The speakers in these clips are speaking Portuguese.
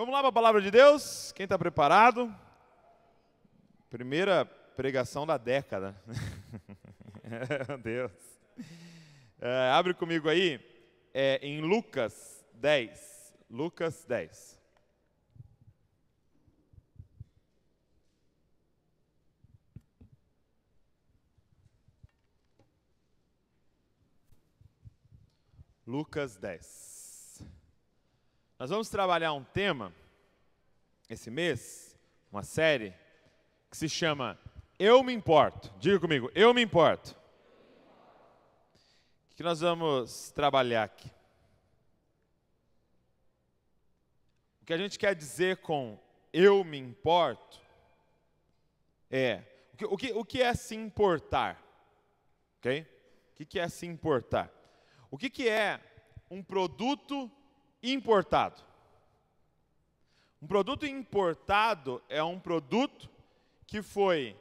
Vamos lá para a palavra de Deus? Quem está preparado? Primeira pregação da década. Meu Deus. É, abre comigo aí é, em Lucas 10. Lucas 10. Lucas 10. Nós vamos trabalhar um tema esse mês, uma série, que se chama Eu Me Importo. Diga comigo, Eu Me Importo. O que nós vamos trabalhar aqui? O que a gente quer dizer com Eu Me Importo é. O que, o que é se importar? Ok? O que é se importar? O que é um produto importado. Um produto importado é um produto que foi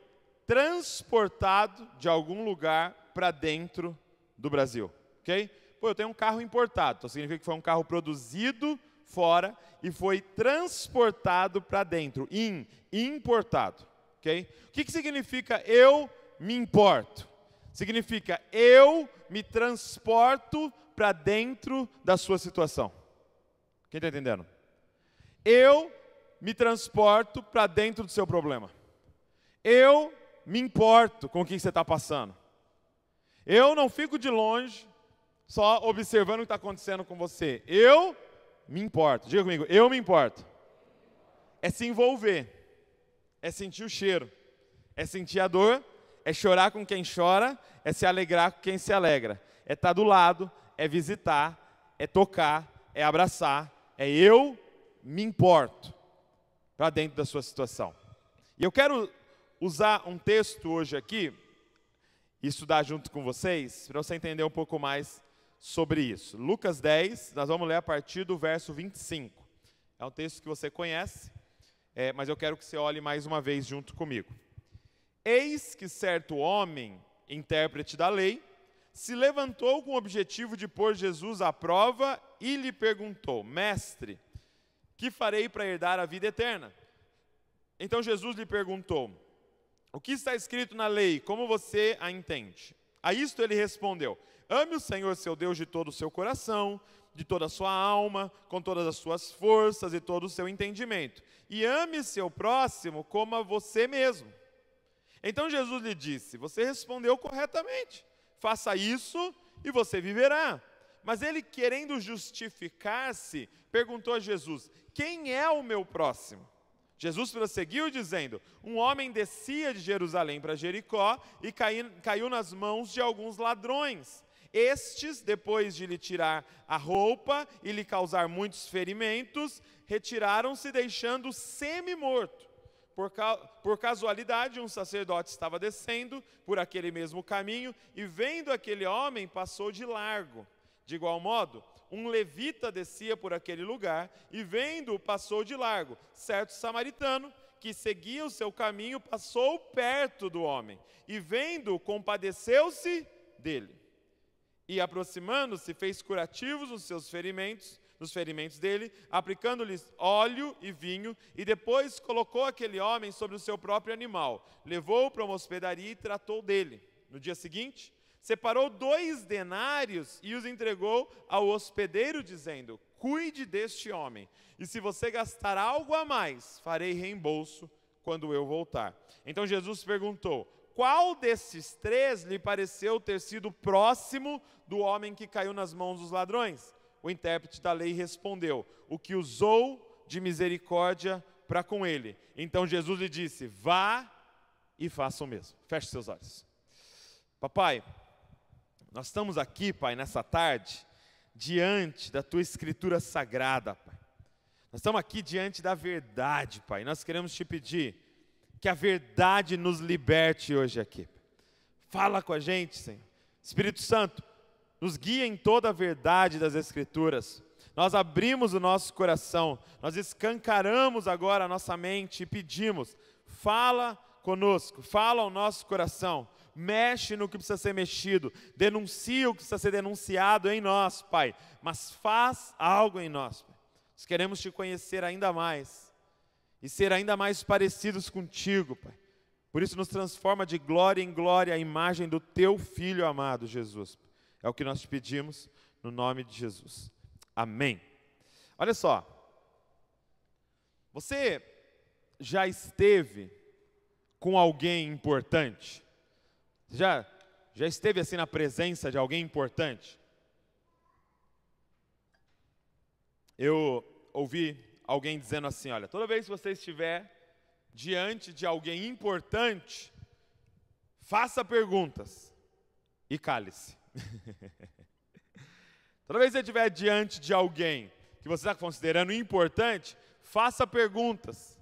transportado de algum lugar para dentro do Brasil, ok? Pô, eu tenho um carro importado, então significa que foi um carro produzido fora e foi transportado para dentro, in, importado, ok? O que, que significa eu me importo? Significa eu me transporto para dentro da sua situação. Quem está entendendo? Eu me transporto para dentro do seu problema. Eu me importo com o que você está passando. Eu não fico de longe só observando o que está acontecendo com você. Eu me importo. Diga comigo, eu me importo. É se envolver, é sentir o cheiro, é sentir a dor, é chorar com quem chora, é se alegrar com quem se alegra, é estar tá do lado, é visitar, é tocar, é abraçar, é eu me importo para dentro da sua situação. E eu quero usar um texto hoje aqui e estudar junto com vocês, para você entender um pouco mais sobre isso. Lucas 10, nós vamos ler a partir do verso 25. É um texto que você conhece, é, mas eu quero que você olhe mais uma vez junto comigo. Eis que certo homem, intérprete da lei, se levantou com o objetivo de pôr Jesus à prova e lhe perguntou: Mestre, que farei para herdar a vida eterna? Então Jesus lhe perguntou: O que está escrito na lei? Como você a entende? A isto ele respondeu: Ame o Senhor seu Deus de todo o seu coração, de toda a sua alma, com todas as suas forças e todo o seu entendimento. E ame seu próximo como a você mesmo. Então Jesus lhe disse: Você respondeu corretamente faça isso e você viverá. Mas ele, querendo justificar-se, perguntou a Jesus: Quem é o meu próximo? Jesus prosseguiu dizendo: Um homem descia de Jerusalém para Jericó e caiu, caiu nas mãos de alguns ladrões. Estes, depois de lhe tirar a roupa e lhe causar muitos ferimentos, retiraram-se, deixando-o semi-morto. Por, ca... por, casualidade, um sacerdote estava descendo por aquele mesmo caminho e, vendo aquele homem, passou de largo. De igual modo, um levita descia por aquele lugar e, vendo-o, passou de largo. Certo samaritano que seguia o seu caminho passou perto do homem e, vendo-o, compadeceu-se dele. E, aproximando-se, fez curativos nos seus ferimentos nos ferimentos dele, aplicando-lhes óleo e vinho, e depois colocou aquele homem sobre o seu próprio animal, levou-o para uma hospedaria e tratou dele. No dia seguinte, separou dois denários e os entregou ao hospedeiro, dizendo: Cuide deste homem, e se você gastar algo a mais, farei reembolso quando eu voltar. Então Jesus perguntou: Qual desses três lhe pareceu ter sido próximo do homem que caiu nas mãos dos ladrões? o intérprete da lei respondeu: O que usou de misericórdia para com ele. Então Jesus lhe disse: Vá e faça o mesmo. Feche seus olhos. Papai, nós estamos aqui, Pai, nessa tarde, diante da tua escritura sagrada, Pai. Nós estamos aqui diante da verdade, Pai. Nós queremos te pedir que a verdade nos liberte hoje aqui. Fala com a gente, Senhor. Espírito Santo, nos guia em toda a verdade das Escrituras. Nós abrimos o nosso coração, nós escancaramos agora a nossa mente e pedimos: fala conosco, fala ao nosso coração, mexe no que precisa ser mexido, denuncia o que precisa ser denunciado em nós, Pai, mas faz algo em nós. Pai. Nós queremos te conhecer ainda mais e ser ainda mais parecidos contigo, Pai. Por isso, nos transforma de glória em glória a imagem do teu Filho amado, Jesus. É o que nós te pedimos no nome de Jesus. Amém. Olha só. Você já esteve com alguém importante? Já já esteve assim na presença de alguém importante? Eu ouvi alguém dizendo assim, olha, toda vez que você estiver diante de alguém importante, faça perguntas e cale-se. Toda vez que você estiver diante de alguém que você está considerando importante, faça perguntas.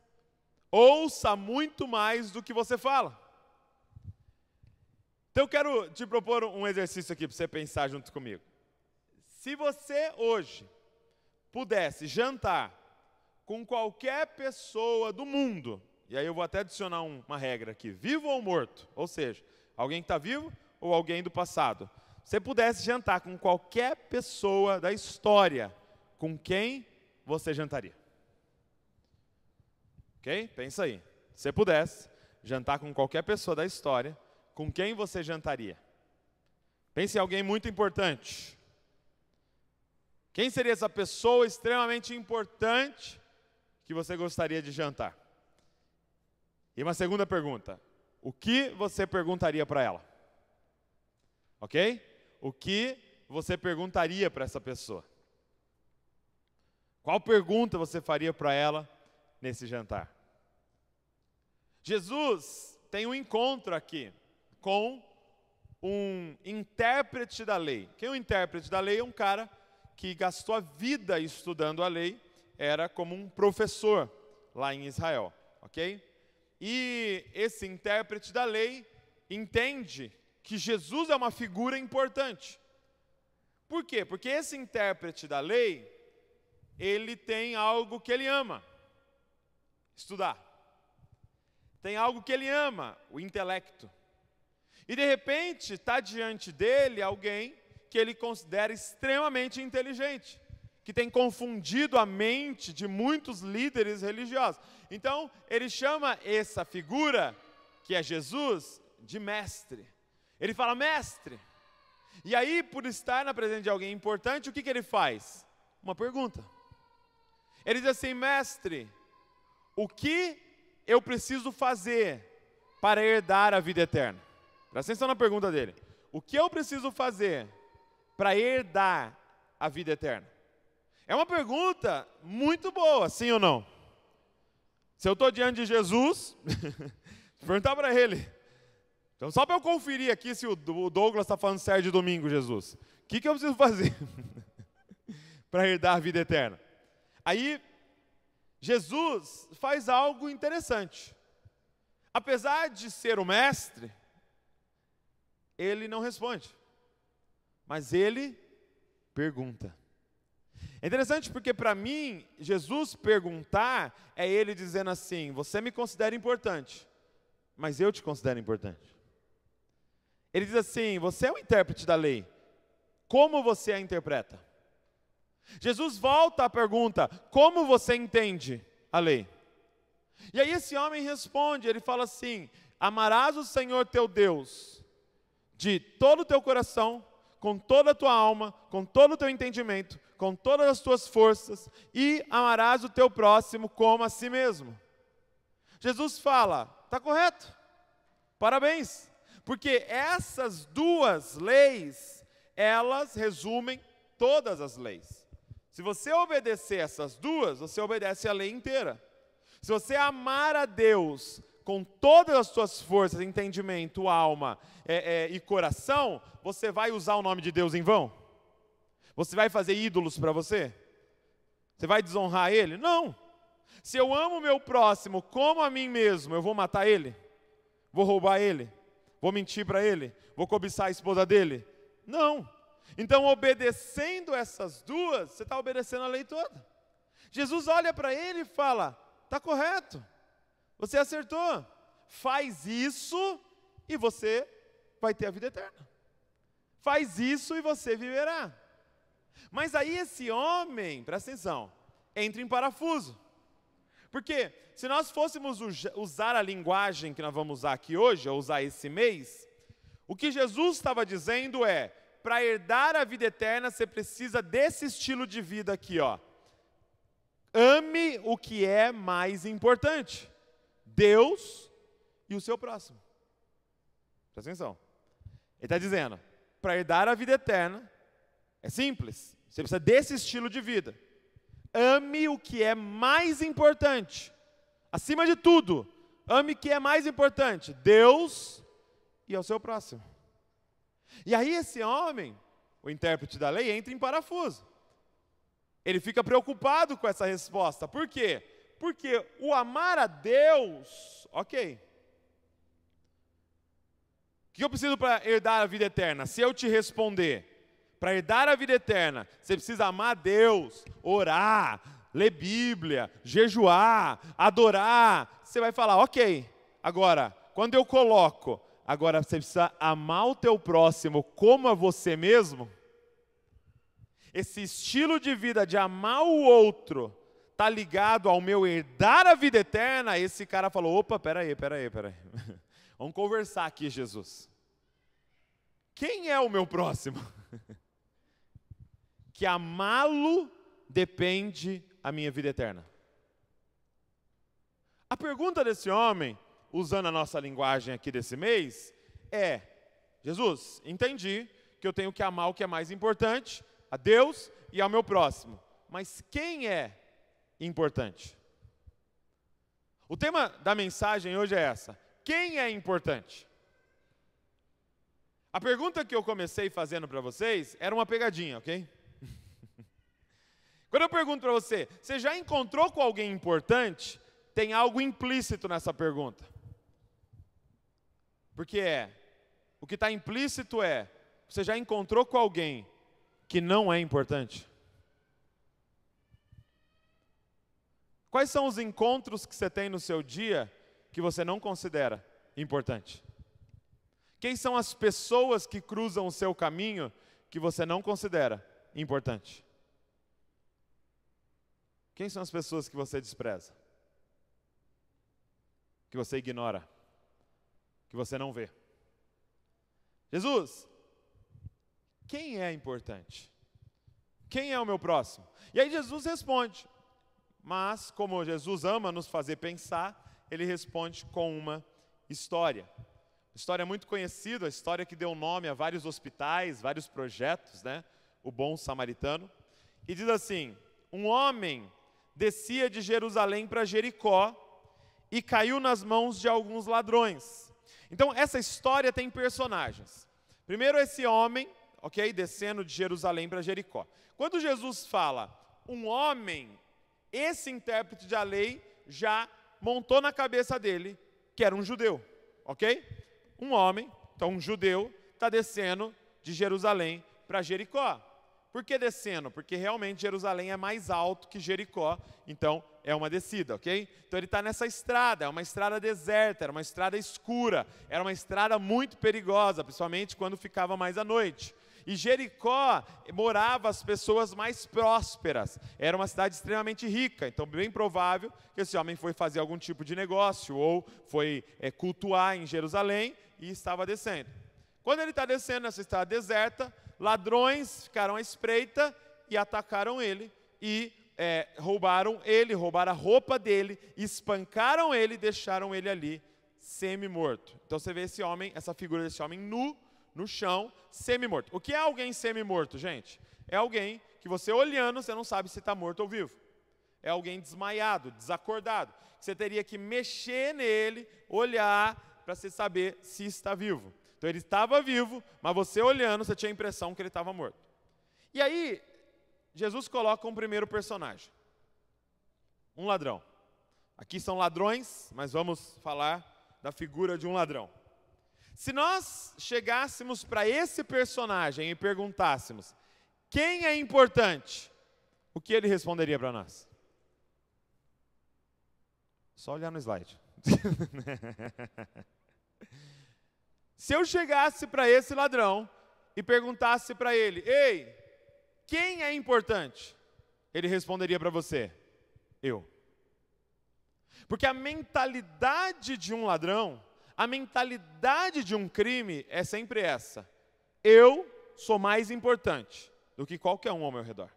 Ouça muito mais do que você fala. Então eu quero te propor um exercício aqui para você pensar junto comigo. Se você hoje pudesse jantar com qualquer pessoa do mundo, e aí eu vou até adicionar uma regra aqui: vivo ou morto? Ou seja, alguém que está vivo ou alguém do passado você pudesse jantar com qualquer pessoa da história, com quem você jantaria? Ok? Pensa aí. Se você pudesse jantar com qualquer pessoa da história, com quem você jantaria? Pense em alguém muito importante. Quem seria essa pessoa extremamente importante que você gostaria de jantar? E uma segunda pergunta: o que você perguntaria para ela? Ok? o que você perguntaria para essa pessoa? Qual pergunta você faria para ela nesse jantar? Jesus tem um encontro aqui com um intérprete da lei. Quem é o um intérprete da lei? É um cara que gastou a vida estudando a lei, era como um professor lá em Israel, ok? E esse intérprete da lei entende que Jesus é uma figura importante. Por quê? Porque esse intérprete da lei, ele tem algo que ele ama: estudar. Tem algo que ele ama, o intelecto. E de repente está diante dele alguém que ele considera extremamente inteligente, que tem confundido a mente de muitos líderes religiosos. Então, ele chama essa figura, que é Jesus, de mestre. Ele fala, mestre. E aí, por estar na presença de alguém importante, o que, que ele faz? Uma pergunta. Ele diz assim, mestre, o que eu preciso fazer para herdar a vida eterna? Presta atenção na pergunta dele. O que eu preciso fazer para herdar a vida eterna? É uma pergunta muito boa, sim ou não? Se eu estou diante de Jesus, perguntar para ele, então, só para eu conferir aqui se o Douglas está falando sério de domingo, Jesus. O que, que eu preciso fazer para herdar a vida eterna? Aí, Jesus faz algo interessante. Apesar de ser o mestre, ele não responde, mas ele pergunta. É interessante porque, para mim, Jesus perguntar é ele dizendo assim: Você me considera importante, mas eu te considero importante. Ele diz assim: Você é o intérprete da lei. Como você a interpreta? Jesus volta à pergunta: Como você entende a lei? E aí esse homem responde: Ele fala assim: Amarás o Senhor teu Deus de todo o teu coração, com toda a tua alma, com todo o teu entendimento, com todas as tuas forças, e amarás o teu próximo como a si mesmo. Jesus fala: Está correto? Parabéns! Porque essas duas leis, elas resumem todas as leis. Se você obedecer essas duas, você obedece a lei inteira. Se você amar a Deus com todas as suas forças, entendimento, alma é, é, e coração, você vai usar o nome de Deus em vão? Você vai fazer ídolos para você? Você vai desonrar ele? Não. Se eu amo o meu próximo como a mim mesmo, eu vou matar ele? Vou roubar ele? Vou mentir para ele? Vou cobiçar a esposa dele? Não. Então, obedecendo essas duas, você está obedecendo a lei toda. Jesus olha para ele e fala: está correto, você acertou, faz isso e você vai ter a vida eterna. Faz isso e você viverá. Mas aí esse homem, presta atenção, entra em parafuso. Porque se nós fôssemos usar a linguagem que nós vamos usar aqui hoje, ou usar esse mês, o que Jesus estava dizendo é: para herdar a vida eterna, você precisa desse estilo de vida aqui, ó. Ame o que é mais importante: Deus e o seu próximo. Presta atenção. Ele está dizendo: para herdar a vida eterna, é simples, você precisa desse estilo de vida ame o que é mais importante. Acima de tudo, ame o que é mais importante: Deus e ao seu próximo. E aí esse homem, o intérprete da lei, entra em parafuso. Ele fica preocupado com essa resposta. Por quê? Porque o amar a Deus, ok. O que eu preciso para herdar a vida eterna? Se eu te responder, para herdar a vida eterna, você precisa amar a Deus, orar, ler Bíblia, jejuar, adorar. Você vai falar, ok, agora, quando eu coloco, agora você precisa amar o teu próximo como a você mesmo. Esse estilo de vida de amar o outro está ligado ao meu herdar a vida eterna. Esse cara falou: opa, peraí, peraí, peraí. Vamos conversar aqui, Jesus. Quem é o meu próximo? que amá-lo depende a minha vida eterna. A pergunta desse homem, usando a nossa linguagem aqui desse mês, é: Jesus, entendi que eu tenho que amar o que é mais importante, a Deus e ao meu próximo. Mas quem é importante? O tema da mensagem hoje é essa: quem é importante? A pergunta que eu comecei fazendo para vocês era uma pegadinha, ok? Quando eu pergunto para você, você já encontrou com alguém importante? Tem algo implícito nessa pergunta. Porque é, o que está implícito é, você já encontrou com alguém que não é importante? Quais são os encontros que você tem no seu dia que você não considera importante? Quem são as pessoas que cruzam o seu caminho que você não considera importante? Quem são as pessoas que você despreza? Que você ignora? Que você não vê? Jesus, quem é importante? Quem é o meu próximo? E aí Jesus responde, mas como Jesus ama nos fazer pensar, ele responde com uma história. História muito conhecida, a história que deu nome a vários hospitais, vários projetos, né? O bom samaritano. E diz assim: um homem descia de Jerusalém para Jericó e caiu nas mãos de alguns ladrões. Então, essa história tem personagens. Primeiro, esse homem, ok, descendo de Jerusalém para Jericó. Quando Jesus fala um homem, esse intérprete da lei já montou na cabeça dele que era um judeu, ok? Um homem, então um judeu, está descendo de Jerusalém para Jericó. Por que descendo? Porque realmente Jerusalém é mais alto que Jericó, então é uma descida, ok? Então ele está nessa estrada, é uma estrada deserta, era uma estrada escura, era uma estrada muito perigosa, principalmente quando ficava mais à noite. E Jericó morava as pessoas mais prósperas. Era uma cidade extremamente rica. Então, bem provável que esse homem foi fazer algum tipo de negócio ou foi é, cultuar em Jerusalém e estava descendo. Quando ele está descendo nessa estrada deserta, Ladrões ficaram à espreita e atacaram ele e é, roubaram ele, roubaram a roupa dele, espancaram ele e deixaram ele ali semi-morto. Então você vê esse homem, essa figura desse homem nu no chão, semi-morto. O que é alguém semi-morto, gente? É alguém que você olhando, você não sabe se está morto ou vivo. É alguém desmaiado, desacordado. Você teria que mexer nele, olhar, para você saber se está vivo. Então ele estava vivo, mas você olhando, você tinha a impressão que ele estava morto. E aí, Jesus coloca um primeiro personagem, um ladrão. Aqui são ladrões, mas vamos falar da figura de um ladrão. Se nós chegássemos para esse personagem e perguntássemos quem é importante, o que ele responderia para nós? Só olhar no slide. Se eu chegasse para esse ladrão e perguntasse para ele: Ei, quem é importante? Ele responderia para você: Eu. Porque a mentalidade de um ladrão, a mentalidade de um crime é sempre essa: Eu sou mais importante do que qualquer um ao meu redor.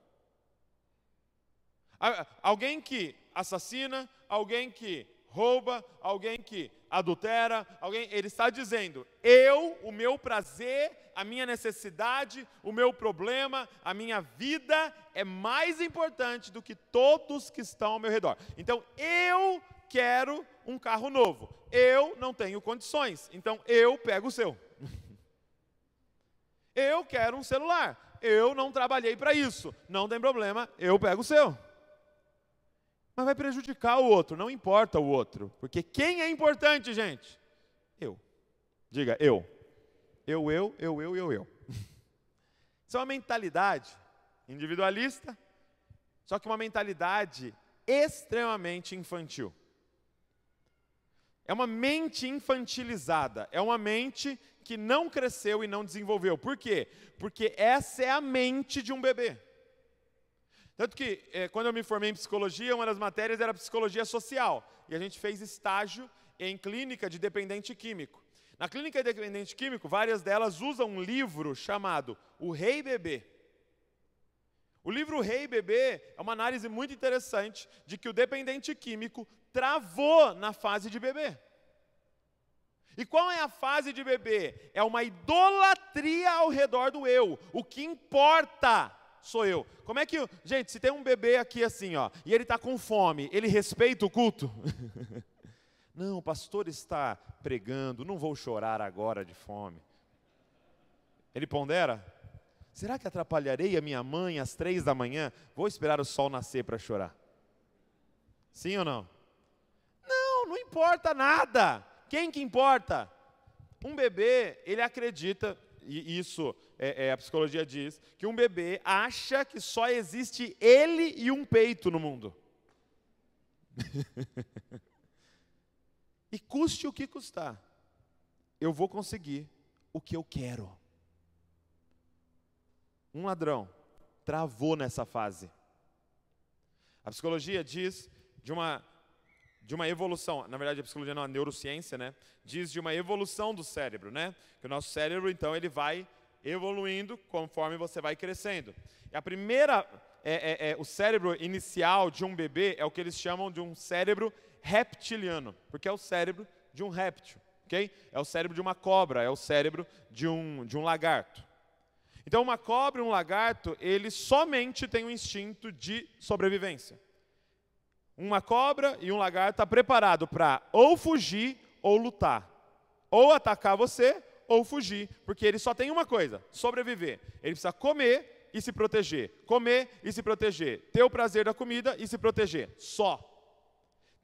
Alguém que assassina, alguém que rouba, alguém que adultera, alguém, ele está dizendo: eu, o meu prazer, a minha necessidade, o meu problema, a minha vida é mais importante do que todos que estão ao meu redor. Então eu quero um carro novo. Eu não tenho condições, então eu pego o seu. Eu quero um celular. Eu não trabalhei para isso. Não tem problema, eu pego o seu mas vai prejudicar o outro, não importa o outro. Porque quem é importante, gente? Eu. Diga, eu. Eu, eu, eu, eu, eu, eu. Isso é uma mentalidade individualista, só que uma mentalidade extremamente infantil. É uma mente infantilizada, é uma mente que não cresceu e não desenvolveu. Por quê? Porque essa é a mente de um bebê. Tanto que, é, quando eu me formei em psicologia, uma das matérias era psicologia social. E a gente fez estágio em clínica de dependente químico. Na clínica de dependente químico, várias delas usam um livro chamado O Rei Bebê. O livro o Rei Bebê é uma análise muito interessante de que o dependente químico travou na fase de bebê. E qual é a fase de bebê? É uma idolatria ao redor do eu. O que importa sou eu. Como é que. Gente, se tem um bebê aqui assim, ó, e ele está com fome, ele respeita o culto? não, o pastor está pregando, não vou chorar agora de fome. Ele pondera? Será que atrapalharei a minha mãe às três da manhã? Vou esperar o sol nascer para chorar. Sim ou não? Não, não importa nada. Quem que importa? Um bebê, ele acredita, e isso é, é, a psicologia diz que um bebê acha que só existe ele e um peito no mundo. e custe o que custar, eu vou conseguir o que eu quero. Um ladrão travou nessa fase. A psicologia diz de uma de uma evolução, na verdade a psicologia não, a neurociência, né? Diz de uma evolução do cérebro, né? Que o nosso cérebro, então, ele vai evoluindo conforme você vai crescendo. E a primeira, é, é, é, o cérebro inicial de um bebê é o que eles chamam de um cérebro reptiliano, porque é o cérebro de um réptil, ok? É o cérebro de uma cobra, é o cérebro de um, de um lagarto. Então, uma cobra e um lagarto, eles somente têm um instinto de sobrevivência. Uma cobra e um lagarto está preparado para ou fugir ou lutar, ou atacar você ou fugir, porque ele só tem uma coisa: sobreviver. Ele precisa comer e se proteger, comer e se proteger, ter o prazer da comida e se proteger, só.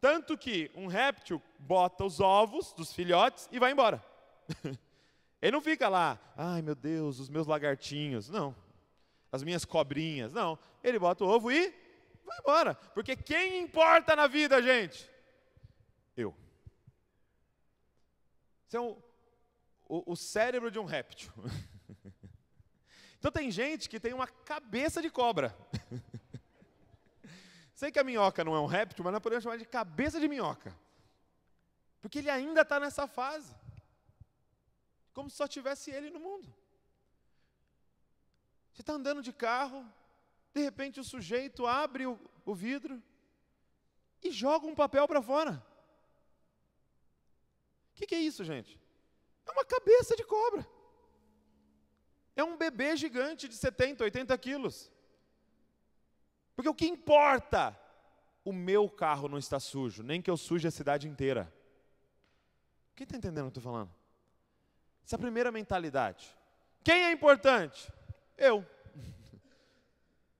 Tanto que um réptil bota os ovos dos filhotes e vai embora. ele não fica lá, ai meu Deus, os meus lagartinhos, não. As minhas cobrinhas, não. Ele bota o ovo e vai embora. Porque quem importa na vida, gente? Eu. Isso é um, o, o cérebro de um réptil. Então tem gente que tem uma cabeça de cobra. Sei que a minhoca não é um réptil, mas nós é podemos chamar de cabeça de minhoca. Porque ele ainda está nessa fase. Como se só tivesse ele no mundo. Você está andando de carro, de repente o sujeito abre o, o vidro e joga um papel para fora. O que, que é isso, gente? É uma cabeça de cobra. É um bebê gigante de 70, 80 quilos. Porque o que importa? O meu carro não está sujo, nem que eu suje a cidade inteira. Quem está entendendo o que eu estou falando? Essa é a primeira mentalidade. Quem é importante? Eu.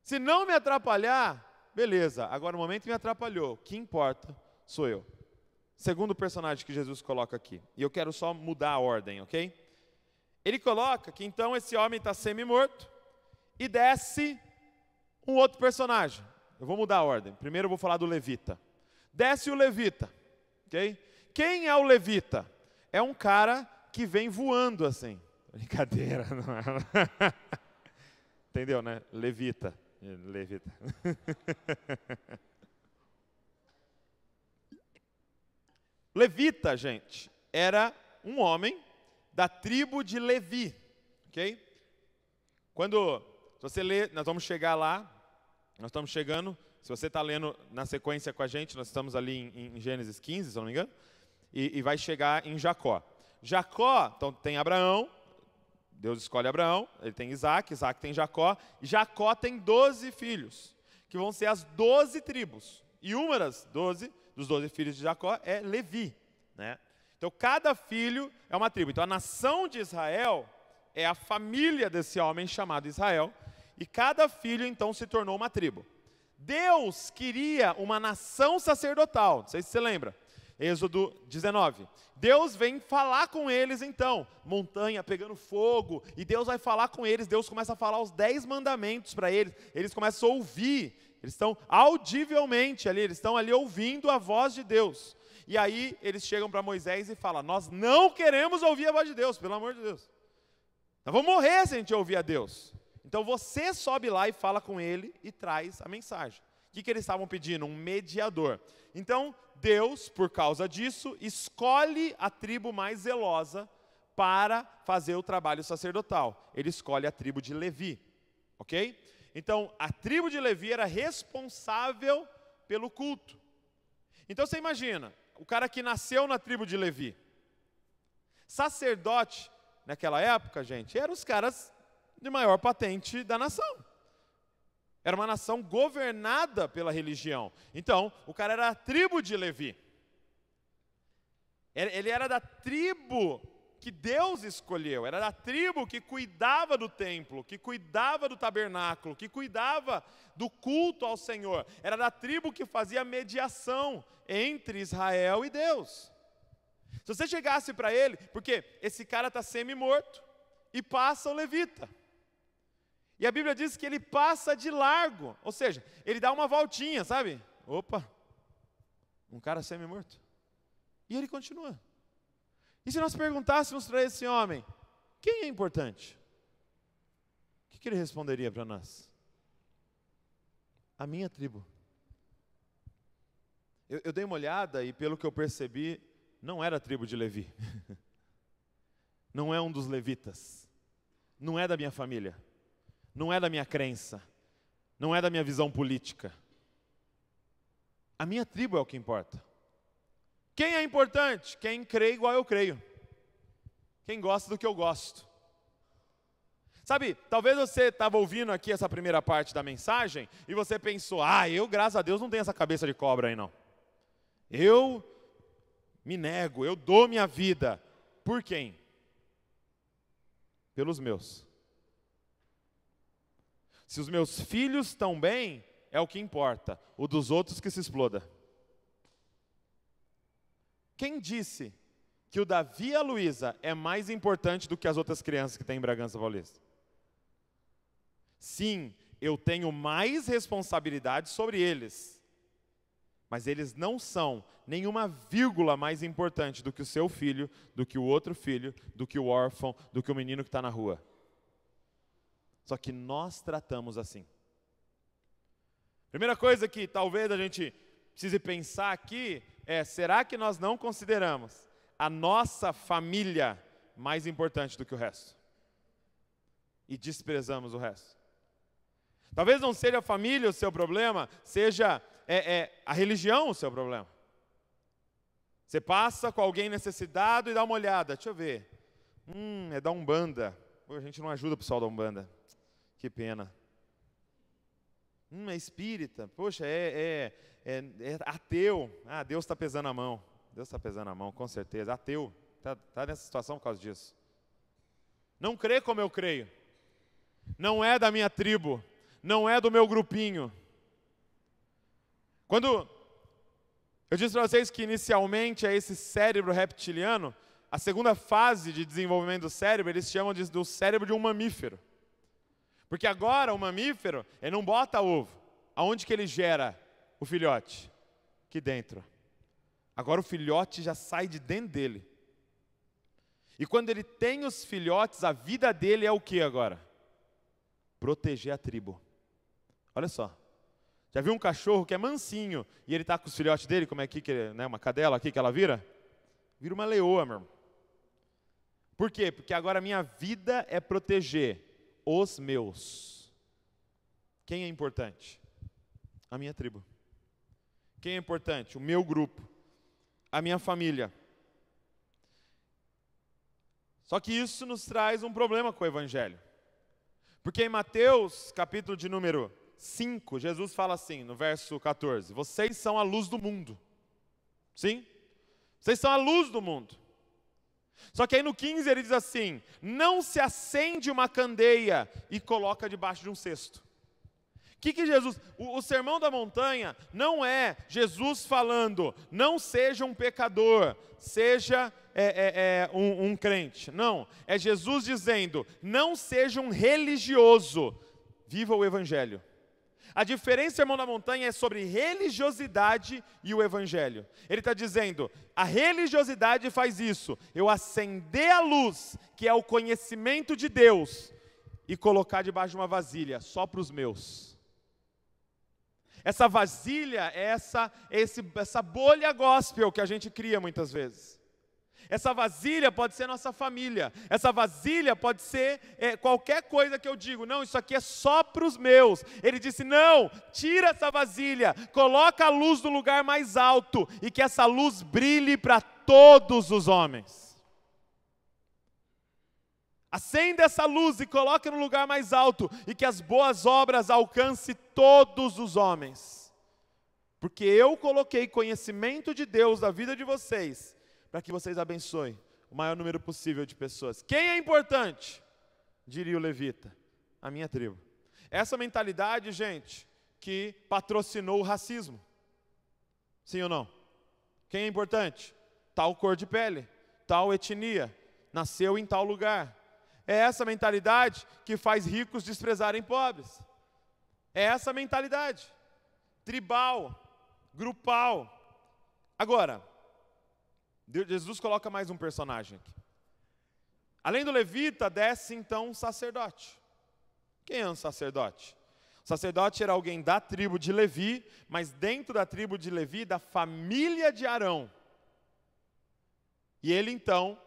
Se não me atrapalhar, beleza. Agora o momento me atrapalhou. O que importa sou eu. Segundo personagem que Jesus coloca aqui. E eu quero só mudar a ordem, ok? Ele coloca que então esse homem está semi-morto e desce um outro personagem. Eu vou mudar a ordem. Primeiro eu vou falar do levita. Desce o levita, ok? Quem é o levita? É um cara que vem voando assim. Brincadeira, não é? Entendeu, né? Levita. Levita. Levita, gente, era um homem da tribo de Levi, ok? Quando você lê, nós vamos chegar lá, nós estamos chegando. Se você está lendo na sequência com a gente, nós estamos ali em, em Gênesis 15, se não me engano, e, e vai chegar em Jacó. Jacó, então tem Abraão, Deus escolhe Abraão, ele tem Isaac, Isaac tem Jacó, Jacó tem 12 filhos, que vão ser as 12 tribos. E uma das 12 dos doze filhos de Jacó é Levi. Né? Então, cada filho é uma tribo. Então, a nação de Israel é a família desse homem chamado Israel, e cada filho então se tornou uma tribo. Deus queria uma nação sacerdotal, não sei se você lembra. Êxodo 19. Deus vem falar com eles então, montanha pegando fogo, e Deus vai falar com eles, Deus começa a falar os dez mandamentos para eles, eles começam a ouvir, eles estão audivelmente ali, eles estão ali ouvindo a voz de Deus. E aí eles chegam para Moisés e falam: Nós não queremos ouvir a voz de Deus, pelo amor de Deus. Nós vamos morrer se a gente ouvir a Deus. Então você sobe lá e fala com ele e traz a mensagem. O que, que eles estavam pedindo? Um mediador. Então Deus, por causa disso, escolhe a tribo mais zelosa para fazer o trabalho sacerdotal. Ele escolhe a tribo de Levi, ok? Então, a tribo de Levi era responsável pelo culto. Então você imagina, o cara que nasceu na tribo de Levi, sacerdote naquela época, gente, eram os caras de maior patente da nação. Era uma nação governada pela religião. Então, o cara era a tribo de Levi. Ele era da tribo que Deus escolheu, era da tribo que cuidava do templo, que cuidava do tabernáculo, que cuidava do culto ao Senhor, era da tribo que fazia mediação entre Israel e Deus. Se você chegasse para ele, porque esse cara está semi-morto e passa o levita. E a Bíblia diz que ele passa de largo, ou seja, ele dá uma voltinha, sabe? Opa, um cara semi-morto. E ele continua. E se nós perguntássemos para esse homem, quem é importante? O que, ele responderia para nós? A minha tribo. Eu, eu, dei uma olhada e, pelo que eu percebi, não era a tribo de Levi. Não é um dos levitas. Não é da minha família. Não é da minha crença. Não é da minha visão política. A minha tribo é o que importa. Quem é importante? Quem crê igual eu creio. Quem gosta do que eu gosto. Sabe, talvez você estava ouvindo aqui essa primeira parte da mensagem e você pensou: ah, eu, graças a Deus, não tenho essa cabeça de cobra aí não. Eu me nego, eu dou minha vida. Por quem? Pelos meus. Se os meus filhos estão bem, é o que importa. O dos outros que se exploda. Quem disse que o Davi e a Luísa é mais importante do que as outras crianças que tem em Bragança Paulista? Sim, eu tenho mais responsabilidade sobre eles. Mas eles não são nenhuma vírgula mais importante do que o seu filho, do que o outro filho, do que o órfão, do que o menino que está na rua. Só que nós tratamos assim. Primeira coisa que talvez a gente precisa pensar aqui é: será que nós não consideramos a nossa família mais importante do que o resto? E desprezamos o resto. Talvez não seja a família o seu problema, seja é, é, a religião o seu problema. Você passa com alguém necessitado e dá uma olhada, deixa eu ver. Hum, é da Umbanda. Pô, a gente não ajuda o pessoal da Umbanda. Que pena. Hum, é espírita. Poxa, é, é é, é ateu. Ah, Deus está pesando a mão. Deus está pesando a mão, com certeza. Ateu. Está tá nessa situação por causa disso. Não crê como eu creio. Não é da minha tribo. Não é do meu grupinho. Quando eu disse para vocês que inicialmente é esse cérebro reptiliano, a segunda fase de desenvolvimento do cérebro, eles chamam de, do cérebro de um mamífero. Porque agora o mamífero, ele não bota ovo. Aonde que ele gera o filhote? Que dentro. Agora o filhote já sai de dentro dele. E quando ele tem os filhotes, a vida dele é o que agora? Proteger a tribo. Olha só. Já viu um cachorro que é mansinho e ele está com os filhotes dele, como é aqui, que, né, uma cadela aqui que ela vira? Vira uma leoa, meu irmão. Por quê? Porque agora a minha vida é proteger os meus. Quem é importante? A minha tribo. Quem é importante? O meu grupo, a minha família. Só que isso nos traz um problema com o Evangelho. Porque em Mateus, capítulo de número 5, Jesus fala assim, no verso 14: Vocês são a luz do mundo. Sim? Vocês são a luz do mundo. Só que aí no 15 ele diz assim: Não se acende uma candeia e coloca debaixo de um cesto que, que Jesus. O, o, sermão da montanha não é Jesus falando, não seja um pecador, seja é, é, é, um, um crente. Não. É Jesus dizendo, não seja um religioso, viva o Evangelho. A diferença, irmão da montanha, é sobre religiosidade e o evangelho. Ele está dizendo: a religiosidade faz isso, eu acender a luz, que é o conhecimento de Deus, e colocar debaixo de uma vasilha, só para os meus essa vasilha, é essa, esse, essa bolha gospel que a gente cria muitas vezes. Essa vasilha pode ser nossa família. Essa vasilha pode ser é, qualquer coisa que eu digo. Não, isso aqui é só para os meus. Ele disse: Não, tira essa vasilha, coloca a luz no lugar mais alto e que essa luz brilhe para todos os homens. Acenda essa luz e coloque no lugar mais alto e que as boas obras alcance todos os homens. Porque eu coloquei conhecimento de Deus na vida de vocês, para que vocês abençoem o maior número possível de pessoas. Quem é importante? Diria o levita, a minha tribo. Essa mentalidade, gente, que patrocinou o racismo. Sim ou não? Quem é importante? Tal cor de pele, tal etnia, nasceu em tal lugar é essa mentalidade que faz ricos desprezarem pobres. É essa mentalidade. Tribal, grupal. Agora, Jesus coloca mais um personagem aqui. Além do levita, desce então um sacerdote. Quem é um sacerdote? O sacerdote era alguém da tribo de Levi, mas dentro da tribo de Levi, da família de Arão. E ele então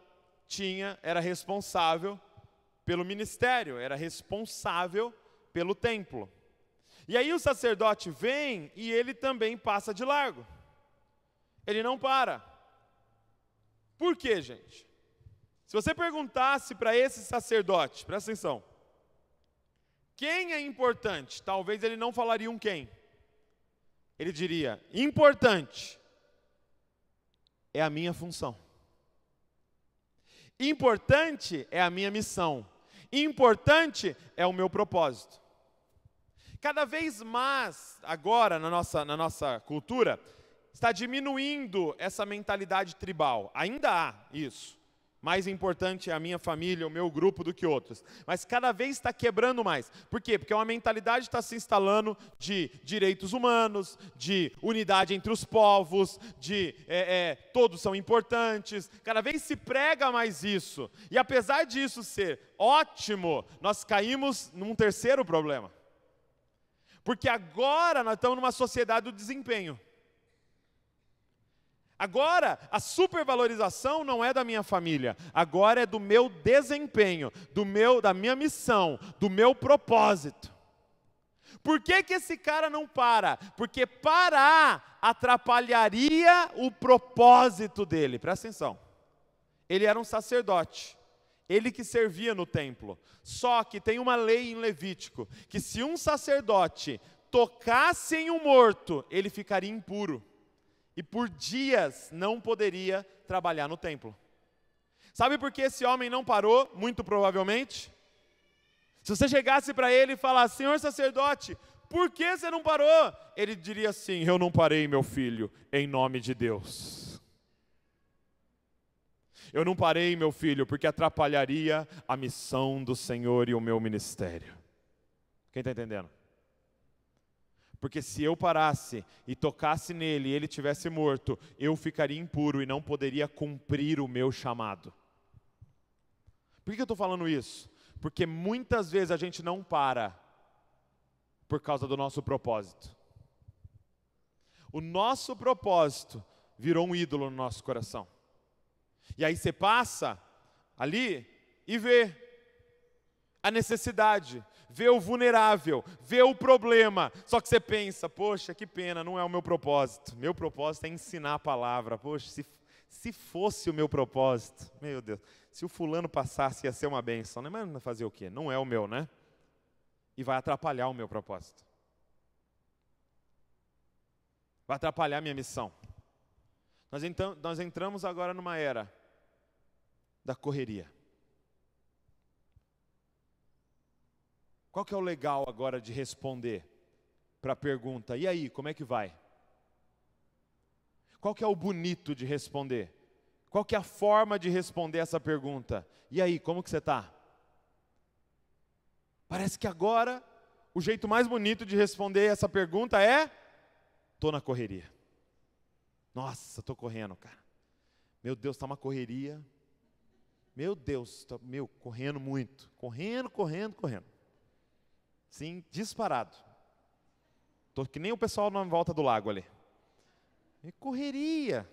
tinha, era responsável pelo ministério, era responsável pelo templo. E aí o sacerdote vem e ele também passa de largo. Ele não para. Por quê, gente? Se você perguntasse para esse sacerdote, presta atenção, quem é importante? Talvez ele não falaria um quem. Ele diria: importante é a minha função. Importante é a minha missão. Importante é o meu propósito. Cada vez mais, agora na nossa, na nossa cultura, está diminuindo essa mentalidade tribal. Ainda há isso. Mais importante é a minha família, o meu grupo do que outros. Mas cada vez está quebrando mais. Por quê? Porque uma mentalidade está se instalando de direitos humanos, de unidade entre os povos, de é, é, todos são importantes. Cada vez se prega mais isso. E apesar disso ser ótimo, nós caímos num terceiro problema. Porque agora nós estamos numa sociedade do desempenho. Agora, a supervalorização não é da minha família, agora é do meu desempenho, do meu, da minha missão, do meu propósito. Por que, que esse cara não para? Porque parar atrapalharia o propósito dele. Presta atenção. Ele era um sacerdote, ele que servia no templo. Só que tem uma lei em Levítico que se um sacerdote tocasse em um morto, ele ficaria impuro e por dias não poderia trabalhar no templo. Sabe por que esse homem não parou? Muito provavelmente. Se você chegasse para ele e falasse, Senhor sacerdote, por que você não parou? Ele diria assim: Eu não parei, meu filho, em nome de Deus. Eu não parei, meu filho, porque atrapalharia a missão do Senhor e o meu ministério. Quem está entendendo? Porque se eu parasse e tocasse nele e ele tivesse morto, eu ficaria impuro e não poderia cumprir o meu chamado. Por que eu estou falando isso? Porque muitas vezes a gente não para por causa do nosso propósito. O nosso propósito virou um ídolo no nosso coração. E aí você passa ali e vê a necessidade, vê o vulnerável, vê o problema. Só que você pensa, poxa, que pena, não é o meu propósito. Meu propósito é ensinar a palavra. Poxa, se, se fosse o meu propósito, meu Deus, se o fulano passasse ia ser uma benção, né? Mas fazer o quê? Não é o meu, né? E vai atrapalhar o meu propósito. Vai atrapalhar a minha missão. Nós, então, nós entramos agora numa era da correria. Qual que é o legal agora de responder para a pergunta? E aí, como é que vai? Qual que é o bonito de responder? Qual que é a forma de responder essa pergunta? E aí, como que você está? Parece que agora o jeito mais bonito de responder essa pergunta é: tô na correria. Nossa, tô correndo, cara. Meu Deus, tá uma correria. Meu Deus, tá, meu, correndo muito, correndo, correndo, correndo. Sim, disparado. Tô que nem o pessoal na volta do lago ali. E correria.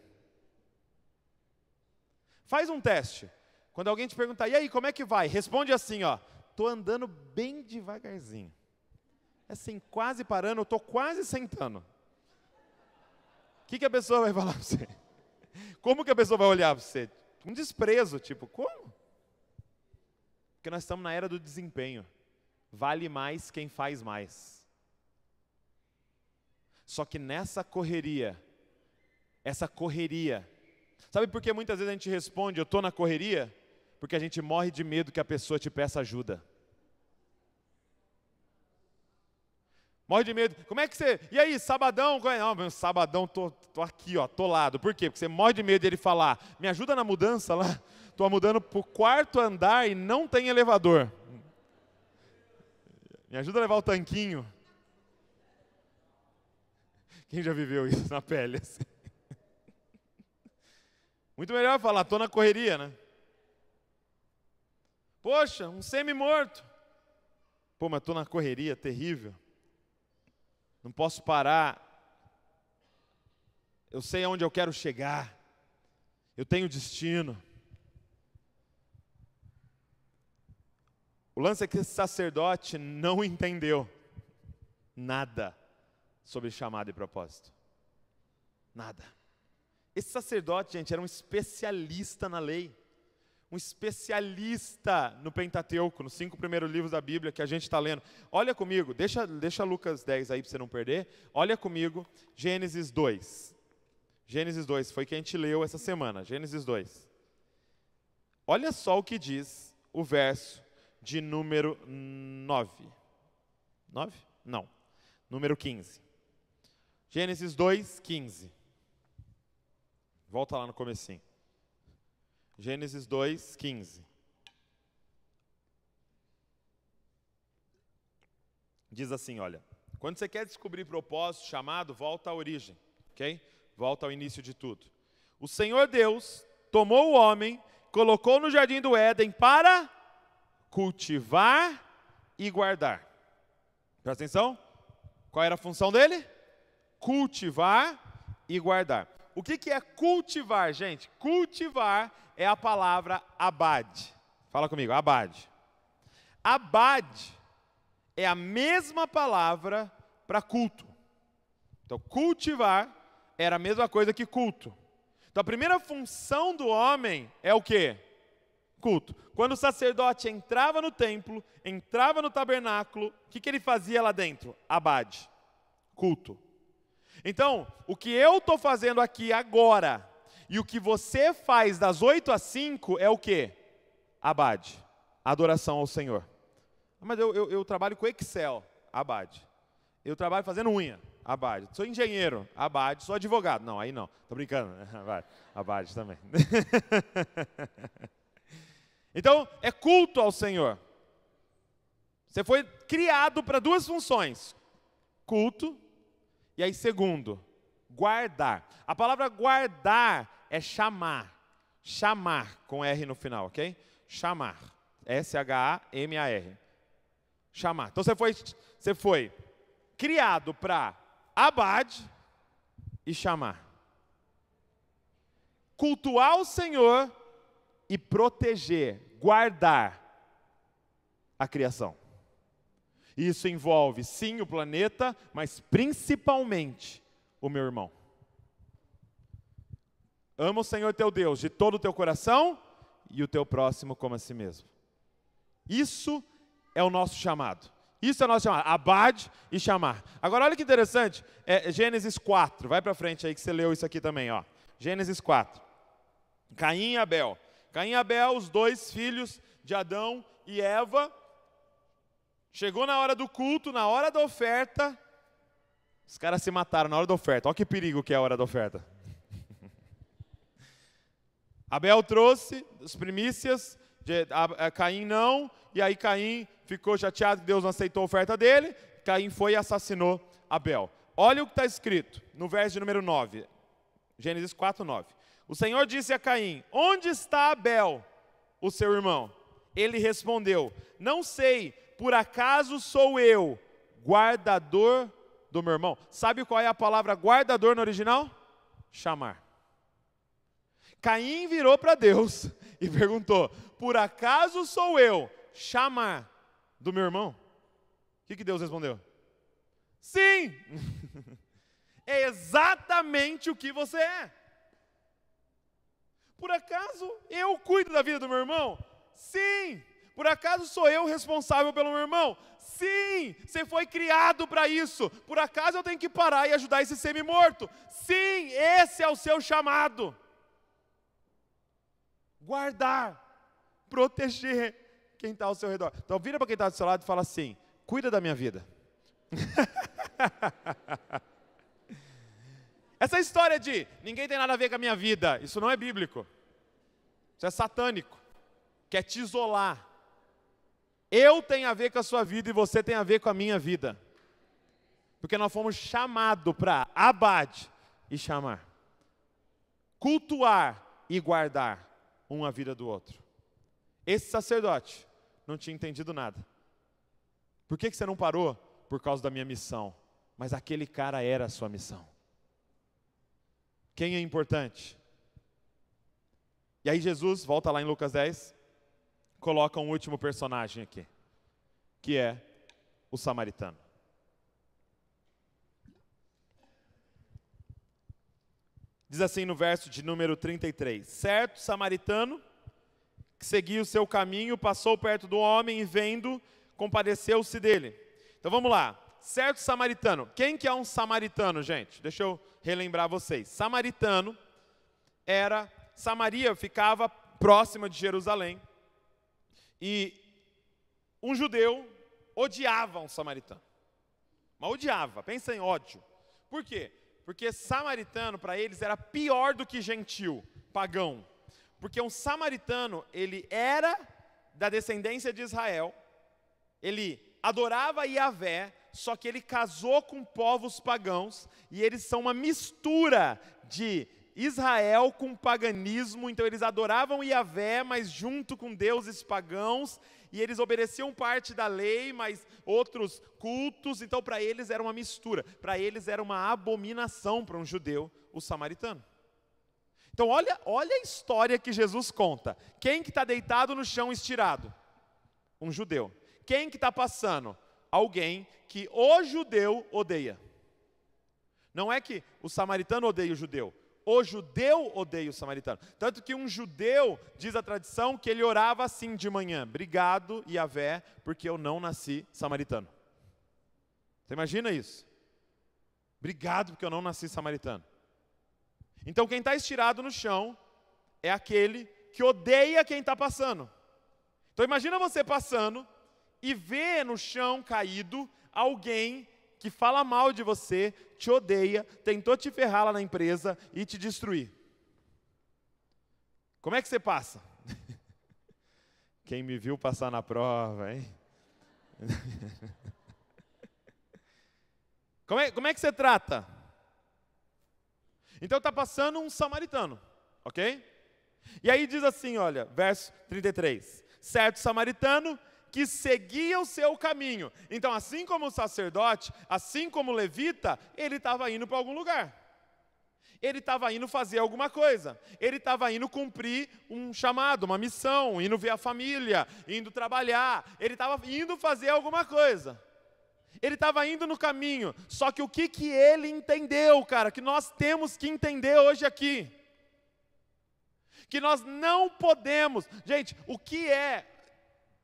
Faz um teste. Quando alguém te perguntar, e aí, como é que vai? Responde assim, ó. Tô andando bem devagarzinho. Assim, quase parando, eu tô quase sentando. O que, que a pessoa vai falar para você? Como que a pessoa vai olhar para você? Um desprezo, tipo, como? Porque nós estamos na era do desempenho. Vale mais quem faz mais. Só que nessa correria, essa correria, sabe por que muitas vezes a gente responde, eu estou na correria? Porque a gente morre de medo que a pessoa te peça ajuda. Morre de medo. Como é que você. E aí, sabadão? É? Não, meu sabadão, tô, tô aqui, ó, lado. Por quê? Porque você morre de medo dele falar, me ajuda na mudança lá. Estou mudando para o quarto andar e não tem elevador. Me ajuda a levar o tanquinho. Quem já viveu isso na pele? Assim? Muito melhor falar, tô na correria, né? Poxa, um semi-morto. Pô, mas tô na correria, terrível. Não posso parar. Eu sei aonde eu quero chegar. Eu tenho destino. O lance é que esse sacerdote não entendeu nada sobre chamado e propósito. Nada. Esse sacerdote, gente, era um especialista na lei, um especialista no Pentateuco, nos cinco primeiros livros da Bíblia que a gente está lendo. Olha comigo, deixa, deixa Lucas 10 aí para você não perder. Olha comigo, Gênesis 2. Gênesis 2, foi que a gente leu essa semana, Gênesis 2. Olha só o que diz o verso de número 9. 9? Não. Número 15. Gênesis 2, 15. Volta lá no comecinho. Gênesis 2, 15. Diz assim, olha. Quando você quer descobrir propósito, chamado, volta à origem, ok? Volta ao início de tudo. O Senhor Deus tomou o homem, colocou no jardim do Éden para cultivar e guardar. Presta atenção? Qual era a função dele? Cultivar e guardar. O que, que é cultivar, gente? Cultivar é a palavra abade. Fala comigo, abade. Abade é a mesma palavra para culto. Então, cultivar era a mesma coisa que culto. Então, a primeira função do homem é o quê? culto. Quando o sacerdote entrava no templo, entrava no tabernáculo, o que, que ele fazia lá dentro? Abade, culto. Então, o que eu estou fazendo aqui agora e o que você faz das 8 às 5 é o que? Abade, adoração ao Senhor. Mas eu, eu, eu trabalho com Excel, abade. Eu trabalho fazendo unha, abade. Sou engenheiro, abade. Sou advogado. Não, aí não, estou brincando, abade, abade também. Então, é culto ao Senhor. Você foi criado para duas funções: culto e aí segundo, guardar. A palavra guardar é chamar. Chamar com R no final, OK? Chamar. S H A M A R. Chamar. Então você foi você foi criado para abade e chamar. Cultuar o Senhor e proteger guardar a criação. Isso envolve, sim, o planeta, mas principalmente o meu irmão. Ama o Senhor teu Deus de todo o teu coração e o teu próximo como a si mesmo. Isso é o nosso chamado. Isso é o nosso chamado. Abade e chamar. Agora, olha que interessante. É, Gênesis 4. Vai para frente aí que você leu isso aqui também. Ó. Gênesis 4. Caim e Abel. Caim e Abel, os dois filhos de Adão e Eva, chegou na hora do culto, na hora da oferta, os caras se mataram na hora da oferta. Olha que perigo que é a hora da oferta. Abel trouxe as primícias, Caim não, e aí Caim ficou chateado que Deus não aceitou a oferta dele, Caim foi e assassinou Abel. Olha o que está escrito no verso de número 9, Gênesis 4, 9. O Senhor disse a Caim: Onde está Abel, o seu irmão? Ele respondeu: Não sei, por acaso sou eu, guardador do meu irmão. Sabe qual é a palavra guardador no original? Chamar. Caim virou para Deus e perguntou: Por acaso sou eu, chamar do meu irmão? O que, que Deus respondeu? Sim! é exatamente o que você é. Por acaso eu cuido da vida do meu irmão? Sim. Por acaso sou eu responsável pelo meu irmão? Sim, você foi criado para isso. Por acaso eu tenho que parar e ajudar esse semi-morto? Sim, esse é o seu chamado. Guardar, proteger quem está ao seu redor. Então vira para quem está do seu lado e fala assim: cuida da minha vida. Essa história de ninguém tem nada a ver com a minha vida, isso não é bíblico. Isso é satânico. Quer te isolar. Eu tenho a ver com a sua vida e você tem a ver com a minha vida. Porque nós fomos chamados para abade e chamar, cultuar e guardar uma vida do outro. Esse sacerdote não tinha entendido nada. Por que, que você não parou? Por causa da minha missão. Mas aquele cara era a sua missão quem é importante. E aí Jesus, volta lá em Lucas 10, coloca um último personagem aqui, que é o samaritano. Diz assim no verso de número 33: Certo samaritano que seguia o seu caminho passou perto do homem e vendo, compadeceu-se dele. Então vamos lá. Certo samaritano. Quem que é um samaritano, gente? Deixa eu relembrar vocês. Samaritano era Samaria ficava próxima de Jerusalém e um judeu odiava um samaritano. Mas odiava, pensa em ódio. Por quê? Porque samaritano para eles era pior do que gentil, pagão. Porque um samaritano, ele era da descendência de Israel, ele adorava Yahvé, só que ele casou com povos pagãos e eles são uma mistura de Israel com paganismo, então eles adoravam Yahvé, mas junto com deuses pagãos, e eles obedeciam parte da lei, mas outros cultos, então para eles era uma mistura, para eles era uma abominação para um judeu o samaritano. Então olha, olha a história que Jesus conta. Quem que está deitado no chão estirado? Um judeu. Quem que está passando? alguém que o judeu odeia. Não é que o samaritano odeia o judeu, o judeu odeia o samaritano. Tanto que um judeu, diz a tradição, que ele orava assim de manhã: Obrigado, Yahvé, porque eu não nasci samaritano. Você imagina isso? Obrigado, porque eu não nasci samaritano. Então, quem está estirado no chão é aquele que odeia quem está passando. Então, imagina você passando e vê no chão caído alguém que fala mal de você, te odeia, tentou te ferrar lá na empresa e te destruir. Como é que você passa? Quem me viu passar na prova, hein? Como é, como é que você trata? Então está passando um samaritano, ok? E aí diz assim, olha, verso 33. Certo samaritano que seguia o seu caminho. Então, assim como o sacerdote, assim como o levita, ele estava indo para algum lugar. Ele estava indo fazer alguma coisa. Ele estava indo cumprir um chamado, uma missão, indo ver a família, indo trabalhar. Ele estava indo fazer alguma coisa. Ele estava indo no caminho. Só que o que, que ele entendeu, cara, que nós temos que entender hoje aqui? Que nós não podemos. Gente, o que é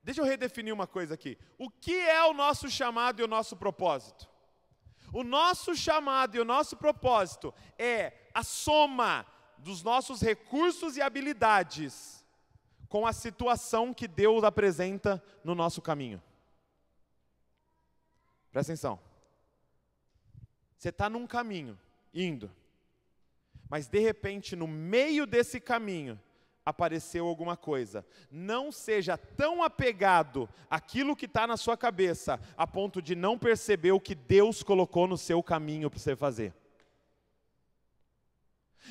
Deixa eu redefinir uma coisa aqui. O que é o nosso chamado e o nosso propósito? O nosso chamado e o nosso propósito é a soma dos nossos recursos e habilidades com a situação que Deus apresenta no nosso caminho. Presta atenção. Você está num caminho, indo, mas de repente, no meio desse caminho, apareceu alguma coisa. Não seja tão apegado àquilo que está na sua cabeça, a ponto de não perceber o que Deus colocou no seu caminho para você fazer.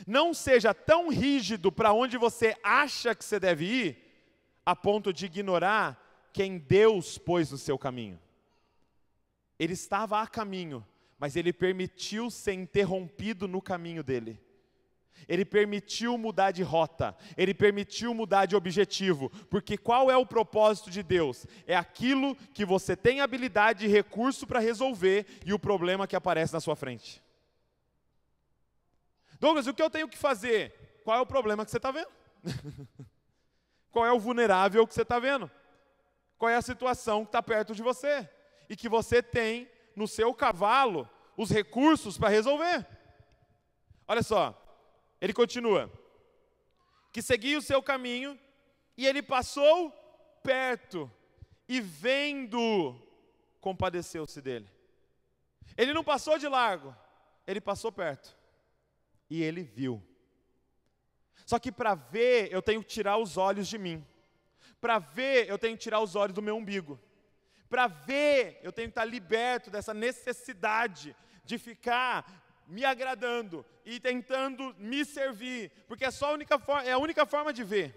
Não seja tão rígido para onde você acha que você deve ir, a ponto de ignorar quem Deus pôs no seu caminho. Ele estava a caminho, mas ele permitiu ser interrompido no caminho dele. Ele permitiu mudar de rota, ele permitiu mudar de objetivo, porque qual é o propósito de Deus? É aquilo que você tem habilidade e recurso para resolver e o problema que aparece na sua frente. Douglas, o que eu tenho que fazer? Qual é o problema que você está vendo? qual é o vulnerável que você está vendo? Qual é a situação que está perto de você? E que você tem no seu cavalo os recursos para resolver. Olha só, ele continua: que seguia o seu caminho, e ele passou perto, e vendo, compadeceu-se dele. Ele não passou de largo, ele passou perto, e ele viu. Só que para ver, eu tenho que tirar os olhos de mim. Para ver, eu tenho que tirar os olhos do meu umbigo. Para ver, eu tenho que estar liberto dessa necessidade de ficar me agradando e tentando me servir, porque é só a única forma, é a única forma de ver.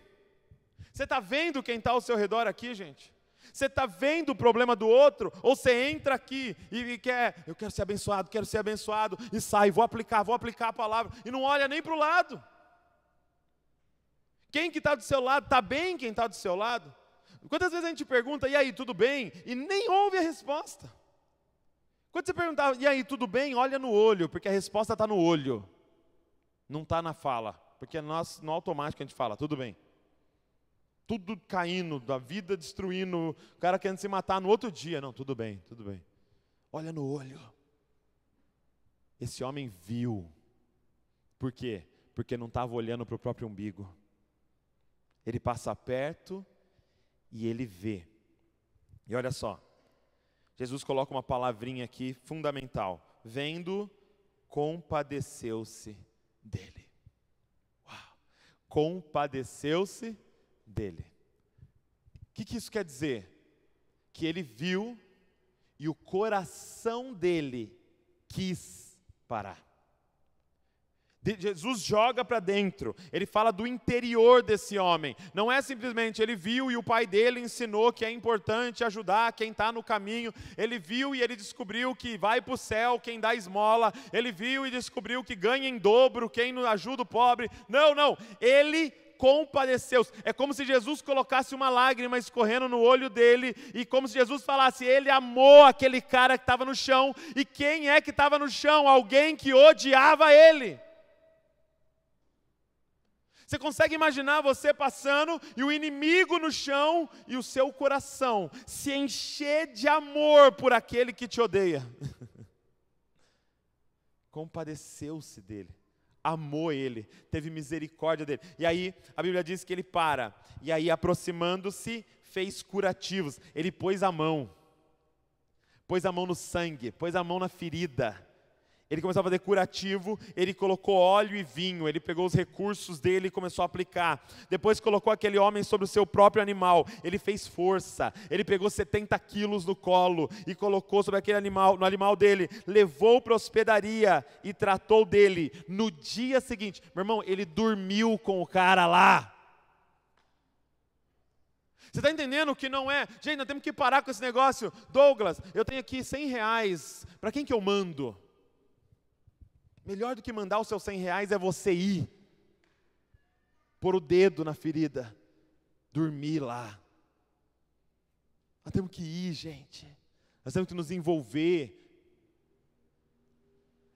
Você está vendo quem está ao seu redor aqui, gente? Você está vendo o problema do outro, ou você entra aqui e, e, quer, eu quero ser abençoado, quero ser abençoado, e sai, vou aplicar, vou aplicar a palavra, e não olha nem para o lado. Quem que está do seu lado, está bem quem está do seu lado? Quantas vezes a gente pergunta, e aí, tudo bem? E nem ouve a resposta. Quando você perguntava, e aí, tudo bem? Olha no olho, porque a resposta está no olho, não está na fala. Porque é nós, no automático a gente fala, tudo bem. Tudo caindo, da vida destruindo, o cara querendo se matar no outro dia. Não, tudo bem, tudo bem. Olha no olho. Esse homem viu. Por quê? Porque não estava olhando para o próprio umbigo. Ele passa perto e ele vê. E olha só, Jesus coloca uma palavrinha aqui fundamental: vendo, compadeceu-se dele. Uau! Compadeceu-se dele. O que, que isso quer dizer? Que ele viu e o coração dele quis parar. Jesus joga para dentro, ele fala do interior desse homem. Não é simplesmente ele viu e o pai dele ensinou que é importante ajudar quem está no caminho. Ele viu e ele descobriu que vai para o céu quem dá esmola. Ele viu e descobriu que ganha em dobro quem ajuda o pobre. Não, não. Ele compadeceu. É como se Jesus colocasse uma lágrima escorrendo no olho dele, e como se Jesus falasse: Ele amou aquele cara que estava no chão, e quem é que estava no chão? Alguém que odiava ele. Você consegue imaginar você passando e o inimigo no chão e o seu coração se encher de amor por aquele que te odeia? Compadeceu-se dele, amou ele, teve misericórdia dele. E aí a Bíblia diz que ele para, e aí aproximando-se, fez curativos, ele pôs a mão, pôs a mão no sangue, pôs a mão na ferida ele começou a fazer curativo, ele colocou óleo e vinho, ele pegou os recursos dele e começou a aplicar. Depois colocou aquele homem sobre o seu próprio animal, ele fez força, ele pegou 70 quilos no colo e colocou sobre aquele animal, no animal dele, levou para a hospedaria e tratou dele. No dia seguinte, meu irmão, ele dormiu com o cara lá. Você está entendendo que não é? Gente, nós temos que parar com esse negócio. Douglas, eu tenho aqui 100 reais. Para quem que eu mando? Melhor do que mandar os seus 100 reais é você ir, pôr o dedo na ferida, dormir lá. Nós temos que ir, gente. Nós temos que nos envolver.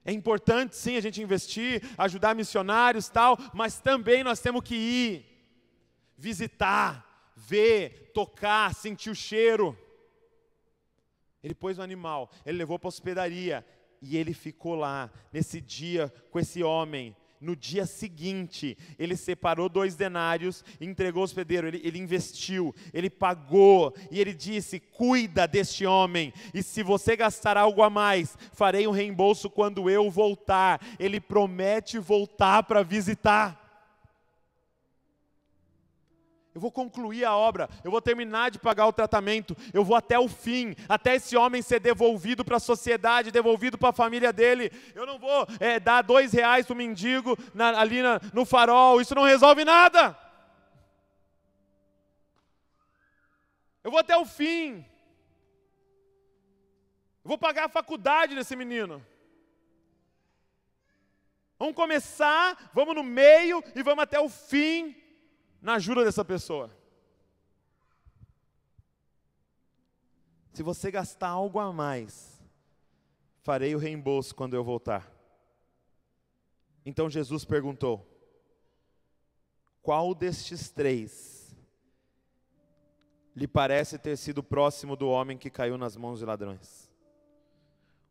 É importante sim a gente investir, ajudar missionários tal, mas também nós temos que ir, visitar, ver, tocar, sentir o cheiro. Ele pôs o um animal, ele levou para a hospedaria, e ele ficou lá, nesse dia, com esse homem. No dia seguinte, ele separou dois denários e entregou ao hospedeiro. Ele, ele investiu, ele pagou e ele disse: Cuida deste homem, e se você gastar algo a mais, farei um reembolso quando eu voltar. Ele promete voltar para visitar. Eu vou concluir a obra, eu vou terminar de pagar o tratamento, eu vou até o fim, até esse homem ser devolvido para a sociedade, devolvido para a família dele. Eu não vou é, dar dois reais para o mendigo na, ali na, no farol, isso não resolve nada. Eu vou até o fim. Eu vou pagar a faculdade desse menino. Vamos começar, vamos no meio e vamos até o fim na jura dessa pessoa. Se você gastar algo a mais, farei o reembolso quando eu voltar. Então Jesus perguntou: Qual destes três lhe parece ter sido próximo do homem que caiu nas mãos de ladrões?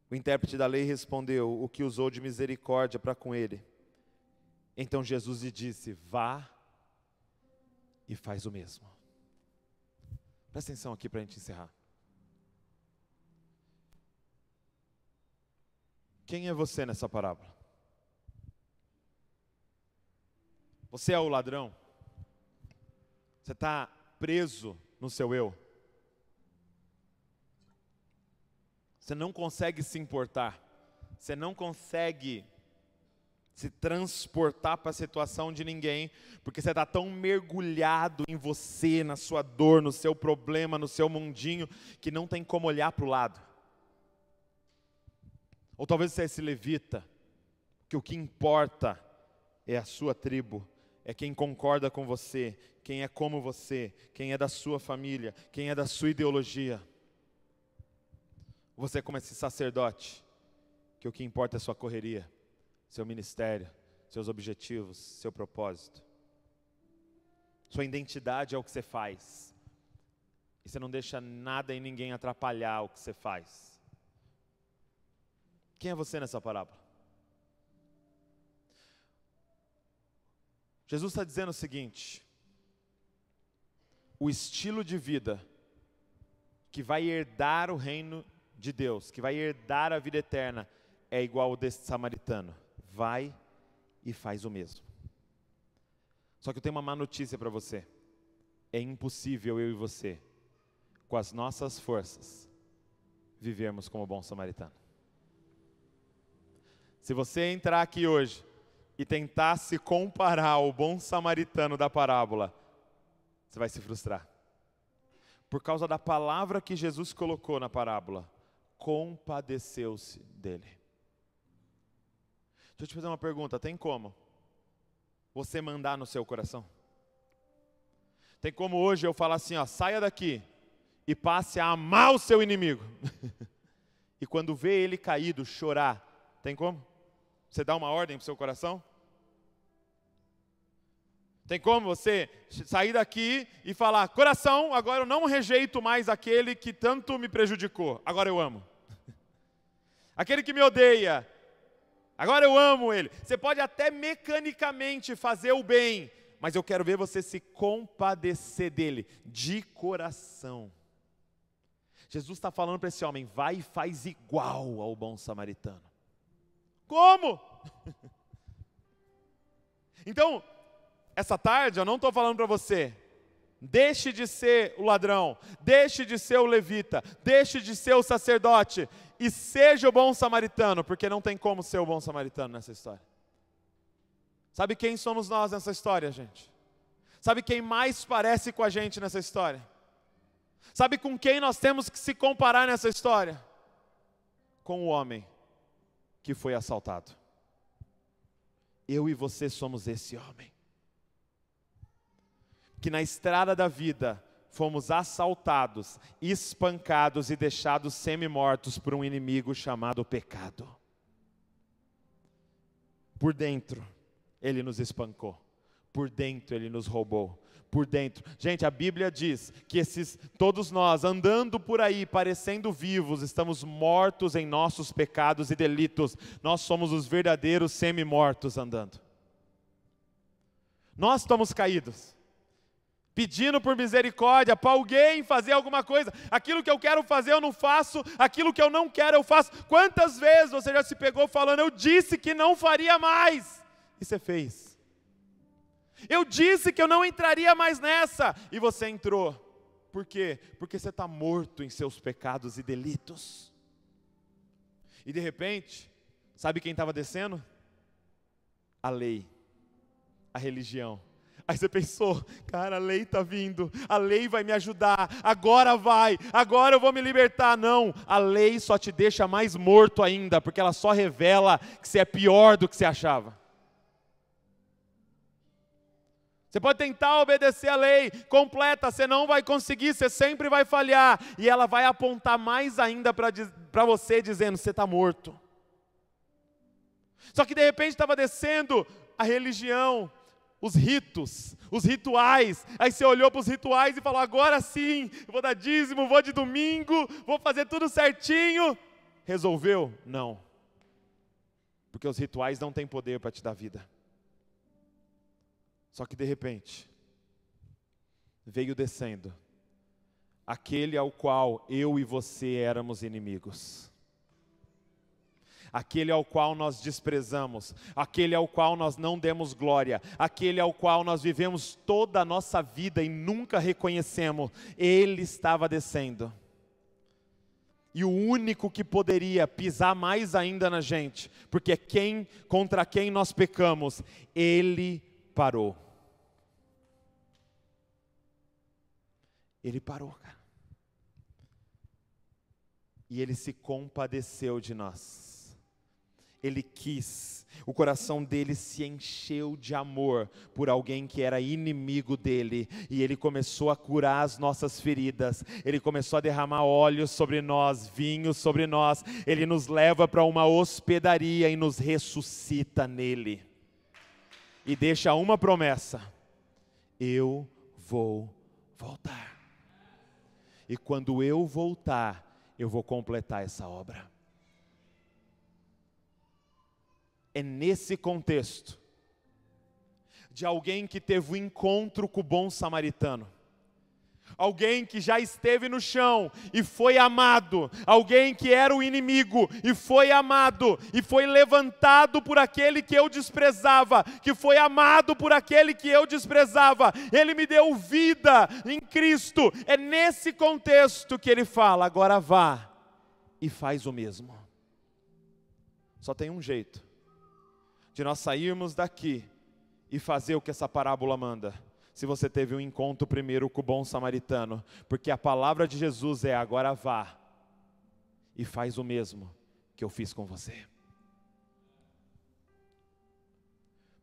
O intérprete da lei respondeu: O que usou de misericórdia para com ele. Então Jesus lhe disse: Vá e faz o mesmo. Presta atenção aqui para a gente encerrar. Quem é você nessa parábola? Você é o ladrão? Você está preso no seu eu? Você não consegue se importar. Você não consegue se transportar para a situação de ninguém, porque você está tão mergulhado em você, na sua dor, no seu problema, no seu mundinho, que não tem como olhar para o lado. Ou talvez você é se levita, que o que importa é a sua tribo, é quem concorda com você, quem é como você, quem é da sua família, quem é da sua ideologia. Você é como esse sacerdote, que o que importa é a sua correria seu ministério, seus objetivos, seu propósito. Sua identidade é o que você faz. E você não deixa nada e ninguém atrapalhar o que você faz. Quem é você nessa parábola? Jesus está dizendo o seguinte: o estilo de vida que vai herdar o reino de Deus, que vai herdar a vida eterna, é igual ao deste samaritano vai e faz o mesmo. Só que eu tenho uma má notícia para você. É impossível eu e você, com as nossas forças, vivermos como bom samaritano. Se você entrar aqui hoje e tentar se comparar ao bom samaritano da parábola, você vai se frustrar. Por causa da palavra que Jesus colocou na parábola, compadeceu-se dele. Deixa eu te fazer uma pergunta: tem como você mandar no seu coração? Tem como hoje eu falar assim, ó, saia daqui e passe a amar o seu inimigo. e quando vê ele caído, chorar. Tem como? Você dá uma ordem para o seu coração? Tem como você sair daqui e falar: coração, agora eu não rejeito mais aquele que tanto me prejudicou, agora eu amo. Aquele que me odeia, Agora eu amo ele. Você pode até mecanicamente fazer o bem, mas eu quero ver você se compadecer dele de coração. Jesus está falando para esse homem: vai e faz igual ao bom samaritano. Como? Então, essa tarde eu não estou falando para você, Deixe de ser o ladrão, deixe de ser o levita, deixe de ser o sacerdote e seja o bom samaritano, porque não tem como ser o bom samaritano nessa história. Sabe quem somos nós nessa história, gente? Sabe quem mais parece com a gente nessa história? Sabe com quem nós temos que se comparar nessa história? Com o homem que foi assaltado. Eu e você somos esse homem que na estrada da vida fomos assaltados, espancados e deixados semi-mortos por um inimigo chamado pecado. Por dentro, ele nos espancou. Por dentro, ele nos roubou. Por dentro. Gente, a Bíblia diz que esses todos nós andando por aí, parecendo vivos, estamos mortos em nossos pecados e delitos. Nós somos os verdadeiros semi-mortos andando. Nós estamos caídos pedindo por misericórdia para alguém fazer alguma coisa. Aquilo que eu quero fazer eu não faço, aquilo que eu não quero eu faço. Quantas vezes você já se pegou falando, eu disse que não faria mais, e você fez. Eu disse que eu não entraria mais nessa, e você entrou. Por quê? Porque você está morto em seus pecados e delitos. E de repente, sabe quem estava descendo? A lei, a religião Aí você pensou, cara, a lei está vindo, a lei vai me ajudar, agora vai, agora eu vou me libertar. Não, a lei só te deixa mais morto ainda, porque ela só revela que você é pior do que você achava. Você pode tentar obedecer a lei completa, você não vai conseguir, você sempre vai falhar, e ela vai apontar mais ainda para você, dizendo: você está morto. Só que de repente estava descendo a religião, os ritos, os rituais. Aí você olhou para os rituais e falou: agora sim, vou dar dízimo, vou de domingo, vou fazer tudo certinho. Resolveu? Não. Porque os rituais não têm poder para te dar vida. Só que de repente, veio descendo aquele ao qual eu e você éramos inimigos aquele ao qual nós desprezamos, aquele ao qual nós não demos glória, aquele ao qual nós vivemos toda a nossa vida e nunca reconhecemos, ele estava descendo. E o único que poderia pisar mais ainda na gente, porque quem contra quem nós pecamos, ele parou. Ele parou, cara. E ele se compadeceu de nós ele quis, o coração dele se encheu de amor por alguém que era inimigo dele, e ele começou a curar as nossas feridas, ele começou a derramar óleo sobre nós, vinho sobre nós, ele nos leva para uma hospedaria e nos ressuscita nele, e deixa uma promessa: eu vou voltar, e quando eu voltar, eu vou completar essa obra. É nesse contexto de alguém que teve o um encontro com o bom samaritano. Alguém que já esteve no chão e foi amado, alguém que era o inimigo e foi amado, e foi levantado por aquele que eu desprezava, que foi amado por aquele que eu desprezava, ele me deu vida em Cristo. É nesse contexto que ele fala: agora vá e faz o mesmo. Só tem um jeito de nós sairmos daqui e fazer o que essa parábola manda. Se você teve um encontro primeiro com o bom samaritano, porque a palavra de Jesus é: agora vá e faz o mesmo que eu fiz com você.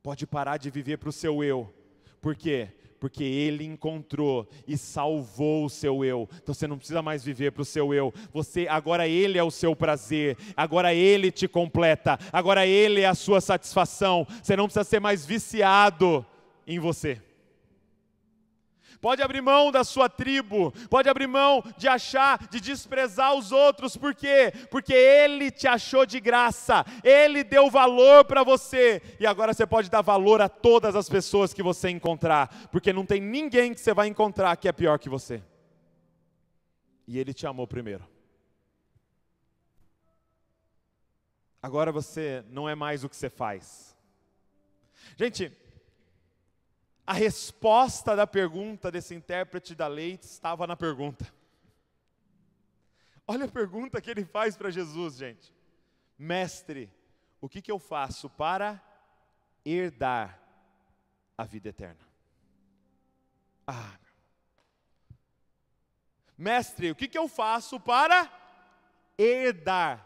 Pode parar de viver para o seu eu, porque porque ele encontrou e salvou o seu eu. Então você não precisa mais viver para o seu eu. Você agora ele é o seu prazer. Agora ele te completa. Agora ele é a sua satisfação. Você não precisa ser mais viciado em você. Pode abrir mão da sua tribo, pode abrir mão de achar, de desprezar os outros, por quê? Porque Ele te achou de graça, Ele deu valor para você, e agora você pode dar valor a todas as pessoas que você encontrar, porque não tem ninguém que você vai encontrar que é pior que você, e Ele te amou primeiro. Agora você não é mais o que você faz. Gente, a resposta da pergunta desse intérprete da lei estava na pergunta. Olha a pergunta que ele faz para Jesus, gente. Mestre, o que, que eu faço para herdar a vida eterna? Ah, mestre, o que, que eu faço para herdar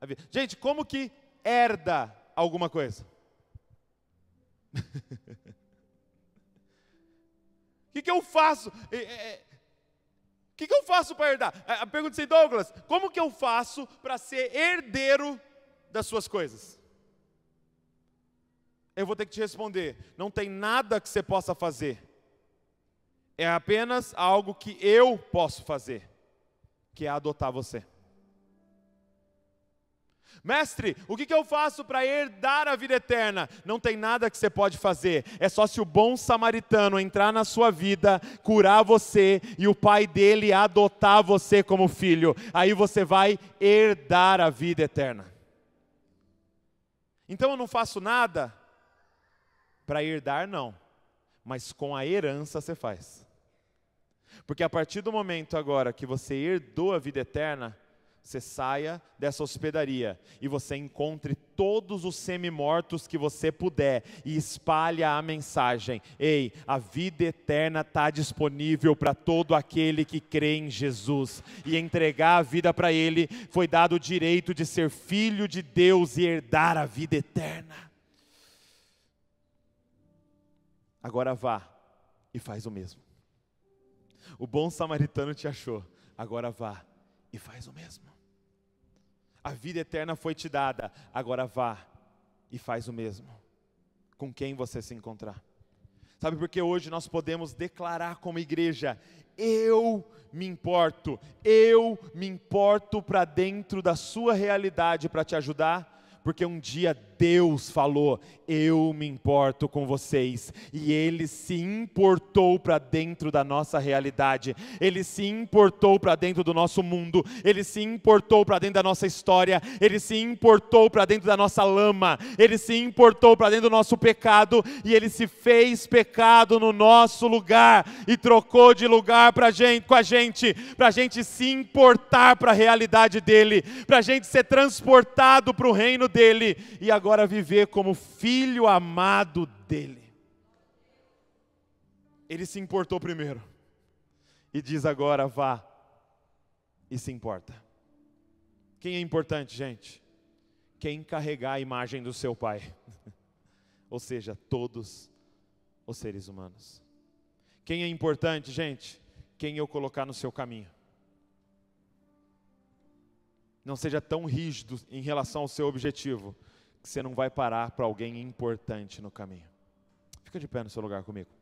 a vida? Gente, como que herda alguma coisa? O que, que eu faço? O que, que eu faço para herdar? A pergunta assim, Douglas, como que eu faço para ser herdeiro das suas coisas? Eu vou ter que te responder: não tem nada que você possa fazer. É apenas algo que eu posso fazer, que é adotar você. Mestre, o que, que eu faço para herdar a vida eterna? Não tem nada que você pode fazer. É só se o bom samaritano entrar na sua vida, curar você e o pai dele adotar você como filho. Aí você vai herdar a vida eterna. Então eu não faço nada para herdar, não. Mas com a herança você faz. Porque a partir do momento agora que você herdou a vida eterna, você saia dessa hospedaria e você encontre todos os semimortos que você puder e espalha a mensagem. Ei, a vida eterna está disponível para todo aquele que crê em Jesus e entregar a vida para Ele foi dado o direito de ser filho de Deus e herdar a vida eterna. Agora vá e faz o mesmo. O bom samaritano te achou, agora vá e faz o mesmo. A vida eterna foi te dada, agora vá e faz o mesmo. Com quem você se encontrar. Sabe porque hoje nós podemos declarar como igreja: eu me importo, eu me importo para dentro da sua realidade para te ajudar porque um dia Deus falou: Eu me importo com vocês. E ele se importou para dentro da nossa realidade, ele se importou para dentro do nosso mundo, ele se importou para dentro da nossa história, ele se importou para dentro da nossa lama, ele se importou para dentro do nosso pecado e ele se fez pecado no nosso lugar e trocou de lugar pra gente, com a gente, para a gente se importar para a realidade dele, para a gente ser transportado para o reino dele e agora viver como filho amado dele. Ele se importou primeiro e diz agora: vá e se importa. Quem é importante, gente? Quem carregar a imagem do seu pai, ou seja, todos os seres humanos. Quem é importante, gente? Quem eu colocar no seu caminho. Não seja tão rígido em relação ao seu objetivo, que você não vai parar para alguém importante no caminho. Fica de pé no seu lugar comigo.